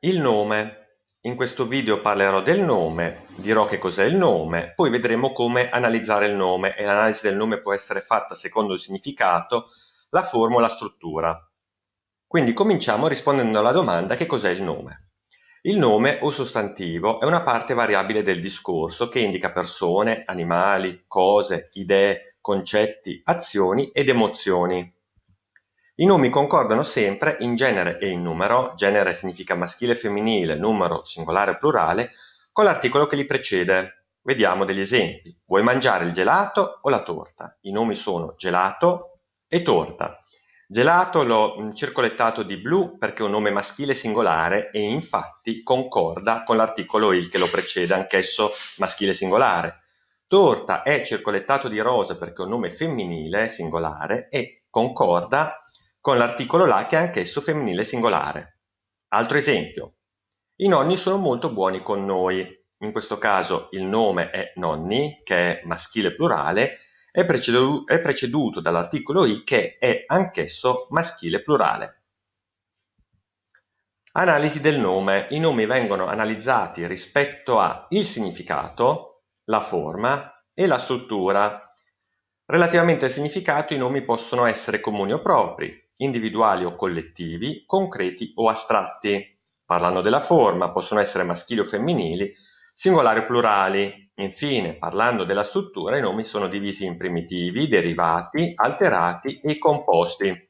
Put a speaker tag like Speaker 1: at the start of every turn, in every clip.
Speaker 1: Il nome. In questo video parlerò del nome, dirò che cos'è il nome, poi vedremo come analizzare il nome e l'analisi del nome può essere fatta secondo il significato, la forma o la struttura. Quindi cominciamo rispondendo alla domanda che cos'è il nome. Il nome o sostantivo è una parte variabile del discorso che indica persone, animali, cose, idee, concetti, azioni ed emozioni. I nomi concordano sempre in genere e in numero (genere significa maschile e femminile, numero singolare o plurale) con l'articolo che li precede. Vediamo degli esempi. Vuoi mangiare il gelato o la torta? I nomi sono gelato e torta. Gelato l'ho circolettato di blu perché è un nome maschile singolare e infatti concorda con l'articolo il che lo precede, anch'esso maschile singolare. Torta è circolettato di rosa perché è un nome femminile singolare e concorda con con l'articolo la che è anch'esso femminile singolare. Altro esempio. I nonni sono molto buoni con noi. In questo caso il nome è nonni, che è maschile plurale, è, precedu- è preceduto dall'articolo i che è anch'esso maschile plurale. Analisi del nome. I nomi vengono analizzati rispetto a il significato, la forma e la struttura. Relativamente al significato i nomi possono essere comuni o propri, individuali o collettivi, concreti o astratti. Parlando della forma, possono essere maschili o femminili, singolari o plurali. Infine, parlando della struttura, i nomi sono divisi in primitivi, derivati, alterati e composti.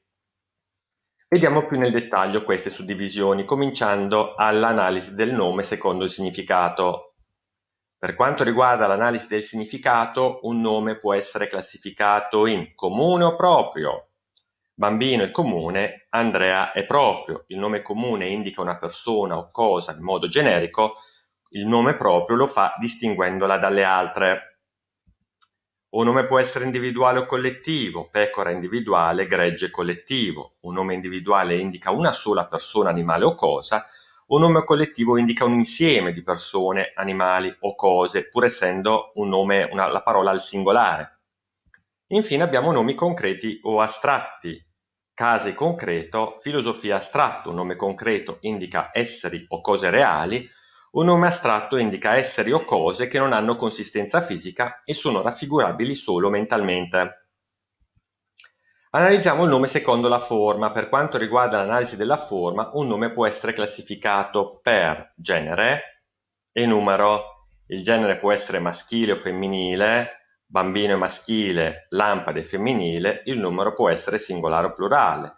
Speaker 1: Vediamo più nel dettaglio queste suddivisioni, cominciando all'analisi del nome secondo il significato. Per quanto riguarda l'analisi del significato, un nome può essere classificato in comune o proprio, Bambino e comune, Andrea è proprio, il nome comune indica una persona o cosa in modo generico, il nome proprio lo fa distinguendola dalle altre. Un nome può essere individuale o collettivo, pecora individuale, gregge collettivo. Un nome individuale indica una sola persona, animale o cosa. Un nome collettivo indica un insieme di persone, animali o cose, pur essendo un nome, una, la parola al singolare. Infine abbiamo nomi concreti o astratti, case concreto, filosofia astratto, un nome concreto indica esseri o cose reali, un nome astratto indica esseri o cose che non hanno consistenza fisica e sono raffigurabili solo mentalmente. Analizziamo il nome secondo la forma. Per quanto riguarda l'analisi della forma, un nome può essere classificato per genere e numero. Il genere può essere maschile o femminile, bambino e maschile, lampade e femminile, il numero può essere singolare o plurale,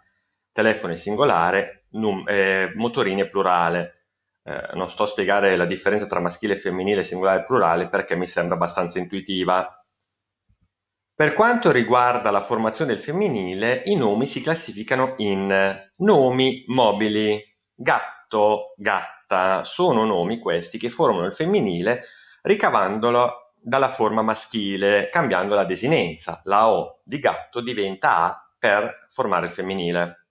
Speaker 1: telefono è singolare, num- eh, motorini è plurale. Eh, non sto a spiegare la differenza tra maschile e femminile, singolare e plurale, perché mi sembra abbastanza intuitiva. Per quanto riguarda la formazione del femminile, i nomi si classificano in nomi mobili, gatto, gatta, sono nomi questi che formano il femminile ricavandolo dalla forma maschile cambiando la desinenza. La O di gatto diventa A per formare il femminile.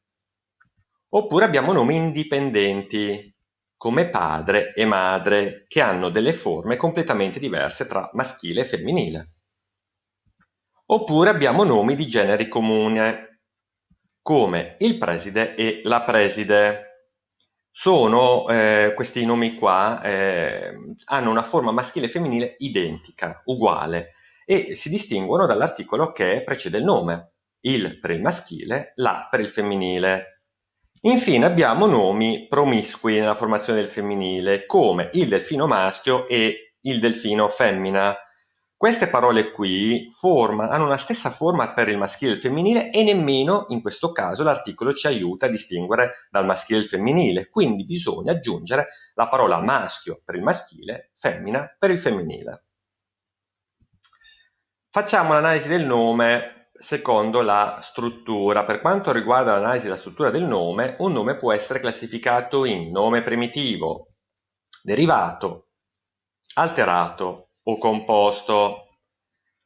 Speaker 1: Oppure abbiamo nomi indipendenti come padre e madre che hanno delle forme completamente diverse tra maschile e femminile. Oppure abbiamo nomi di genere comune come il preside e la preside sono eh, questi nomi qua, eh, hanno una forma maschile e femminile identica, uguale, e si distinguono dall'articolo che precede il nome, il per il maschile, la per il femminile. Infine abbiamo nomi promiscui nella formazione del femminile, come il delfino maschio e il delfino femmina, queste parole qui forma, hanno la stessa forma per il maschile e il femminile e nemmeno in questo caso l'articolo ci aiuta a distinguere dal maschile e il femminile, quindi bisogna aggiungere la parola maschio per il maschile, femmina per il femminile. Facciamo l'analisi del nome secondo la struttura. Per quanto riguarda l'analisi della struttura del nome, un nome può essere classificato in nome primitivo, derivato, alterato, o composto.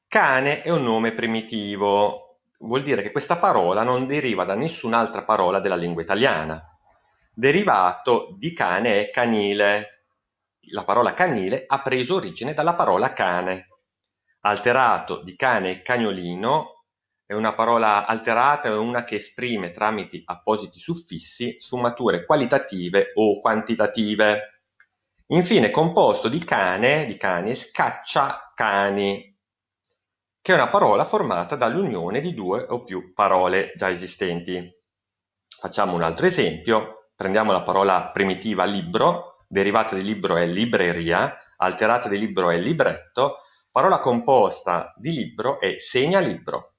Speaker 1: Cane è un nome primitivo, vuol dire che questa parola non deriva da nessun'altra parola della lingua italiana. Derivato di cane è canile. La parola canile ha preso origine dalla parola cane. Alterato di cane e cagnolino è una parola alterata, è una che esprime tramite appositi suffissi sfumature qualitative o quantitative. Infine composto di cane di canis, caccia, cani, che è una parola formata dall'unione di due o più parole già esistenti. Facciamo un altro esempio, prendiamo la parola primitiva libro, derivata di libro è libreria, alterata di libro è libretto, parola composta di libro è segnalibro.